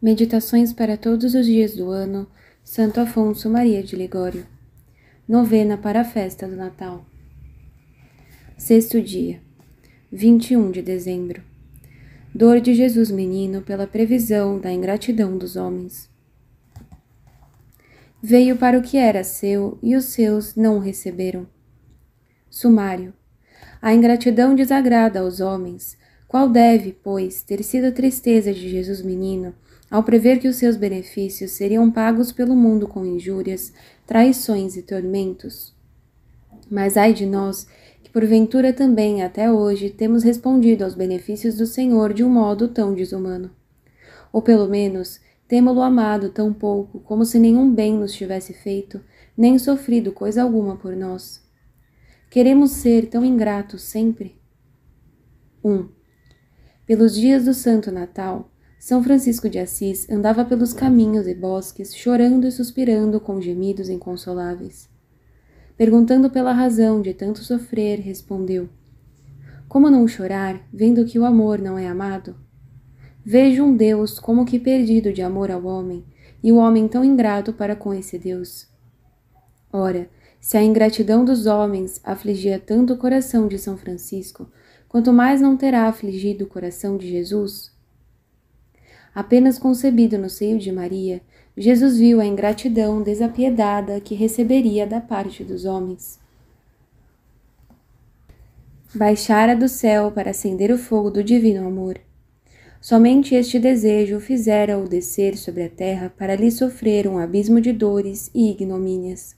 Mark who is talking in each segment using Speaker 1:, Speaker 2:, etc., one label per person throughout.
Speaker 1: Meditações para todos os dias do ano, Santo Afonso Maria de Ligório. Novena para a festa do Natal. Sexto dia, 21 de dezembro. Dor de Jesus menino pela previsão da ingratidão dos homens. Veio para o que era seu e os seus não o receberam. Sumário. A ingratidão desagrada aos homens. Qual deve, pois, ter sido a tristeza de Jesus menino? Ao prever que os seus benefícios seriam pagos pelo mundo com injúrias, traições e tormentos. Mas ai de nós, que porventura também, até hoje, temos respondido aos benefícios do Senhor de um modo tão desumano. Ou pelo menos, temo-lo amado tão pouco como se nenhum bem nos tivesse feito, nem sofrido coisa alguma por nós. Queremos ser tão ingratos sempre? 1. Um, pelos dias do Santo Natal, são Francisco de Assis andava pelos caminhos e bosques, chorando e suspirando com gemidos inconsoláveis. Perguntando pela razão de tanto sofrer, respondeu: Como não chorar, vendo que o amor não é amado? Vejo um Deus como que perdido de amor ao homem, e o homem tão ingrato para com esse Deus. Ora, se a ingratidão dos homens afligia tanto o coração de São Francisco, quanto mais não terá afligido o coração de Jesus? apenas concebido no seio de Maria, Jesus viu a ingratidão desapiedada que receberia da parte dos homens. Baixara do céu para acender o fogo do divino amor. Somente este desejo fizera-o descer sobre a terra para lhe sofrer um abismo de dores e ignomínias.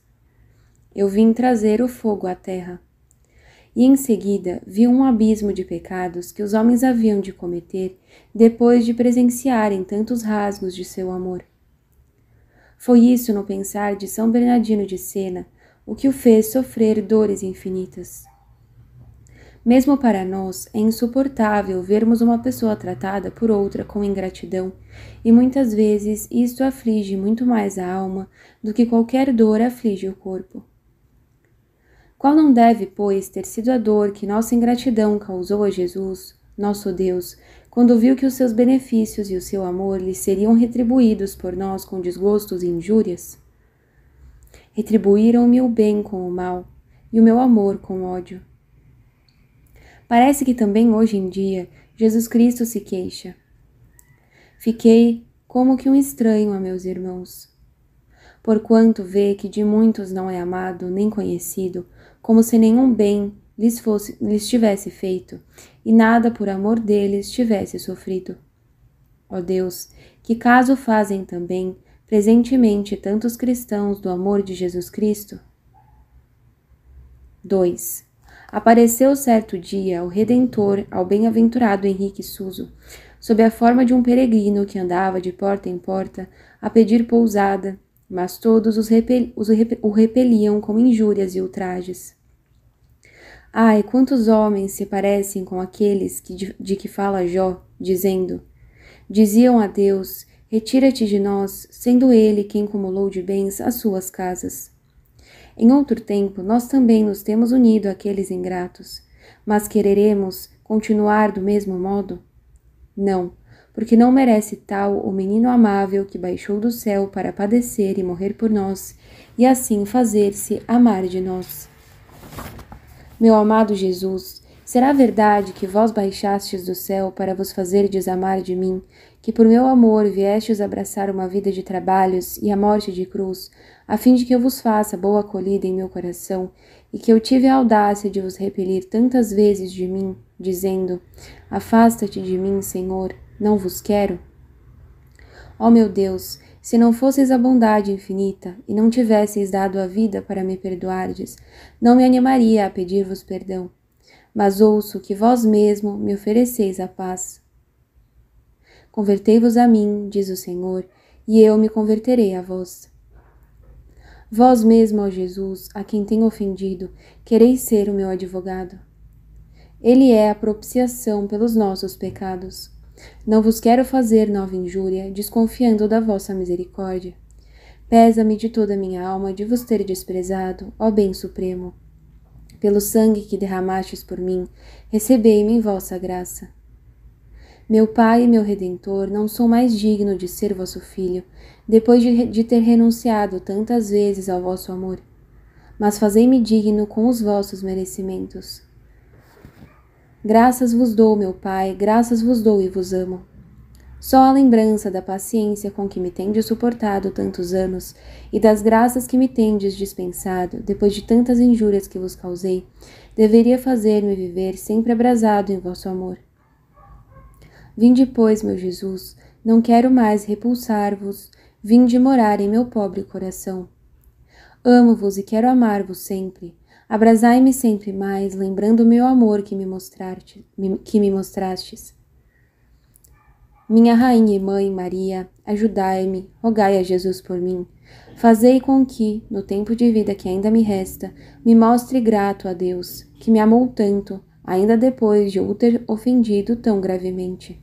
Speaker 1: Eu vim trazer o fogo à terra e em seguida viu um abismo de pecados que os homens haviam de cometer depois de presenciarem tantos rasgos de seu amor. Foi isso no pensar de São Bernardino de Sena o que o fez sofrer dores infinitas. Mesmo para nós, é insuportável vermos uma pessoa tratada por outra com ingratidão, e muitas vezes isto aflige muito mais a alma do que qualquer dor aflige o corpo. Qual não deve, pois, ter sido a dor que nossa ingratidão causou a Jesus, nosso Deus, quando viu que os seus benefícios e o seu amor lhe seriam retribuídos por nós com desgostos e injúrias? Retribuíram-me o bem com o mal e o meu amor com ódio. Parece que também hoje em dia Jesus Cristo se queixa. Fiquei como que um estranho a meus irmãos, porquanto vê que de muitos não é amado nem conhecido, como se nenhum bem lhes, fosse, lhes tivesse feito, e nada por amor deles tivesse sofrido. Ó Deus, que caso fazem também, presentemente, tantos cristãos do amor de Jesus Cristo? 2. Apareceu certo dia o Redentor ao bem-aventurado Henrique Suso, sob a forma de um peregrino que andava de porta em porta a pedir pousada mas todos os, repel, os o repeliam com injúrias e ultrajes. Ai, quantos homens se parecem com aqueles que, de, de que fala Jó, dizendo: Diziam a Deus: Retira-te de nós, sendo ele quem acumulou de bens as suas casas. Em outro tempo, nós também nos temos unido àqueles ingratos, mas quereremos continuar do mesmo modo? Não, porque não merece tal o menino amável que baixou do céu para padecer e morrer por nós, e assim fazer-se amar de nós. Meu amado Jesus, será verdade que vós baixastes do céu para vos fazer desamar de mim que por meu amor viestes abraçar uma vida de trabalhos e a morte de cruz, a fim de que eu vos faça boa acolhida em meu coração, e que eu tive a audácia de vos repelir tantas vezes de mim, dizendo: Afasta-te de mim, Senhor, não vos quero. Ó meu Deus, se não fosseis a bondade infinita e não tivesseis dado a vida para me perdoardes, não me animaria a pedir-vos perdão. Mas ouço que vós mesmo me ofereceis a paz, Convertei-vos a mim, diz o Senhor, e eu me converterei a vós. Vós mesmo, ó Jesus, a quem tenho ofendido, quereis ser o meu advogado. Ele é a propiciação pelos nossos pecados. Não vos quero fazer nova injúria, desconfiando da vossa misericórdia. Pesa-me de toda a minha alma de vos ter desprezado, ó Bem Supremo. Pelo sangue que derramastes por mim, recebei-me em vossa graça. Meu Pai e meu Redentor, não sou mais digno de ser vosso filho, depois de, de ter renunciado tantas vezes ao vosso amor. Mas fazei-me digno com os vossos merecimentos. Graças vos dou, meu Pai, graças vos dou e vos amo. Só a lembrança da paciência com que me tendes suportado tantos anos e das graças que me tendes dispensado, depois de tantas injúrias que vos causei, deveria fazer-me viver sempre abrasado em vosso amor. Vinde, pois, meu Jesus, não quero mais repulsar-vos, vinde morar em meu pobre coração. Amo-vos e quero amar-vos sempre. abrazai me sempre mais, lembrando o meu amor que me, que me mostrastes. Minha Rainha e Mãe Maria, ajudai-me, rogai a Jesus por mim. Fazei com que, no tempo de vida que ainda me resta, me mostre grato a Deus, que me amou tanto, ainda depois de o ter ofendido tão gravemente.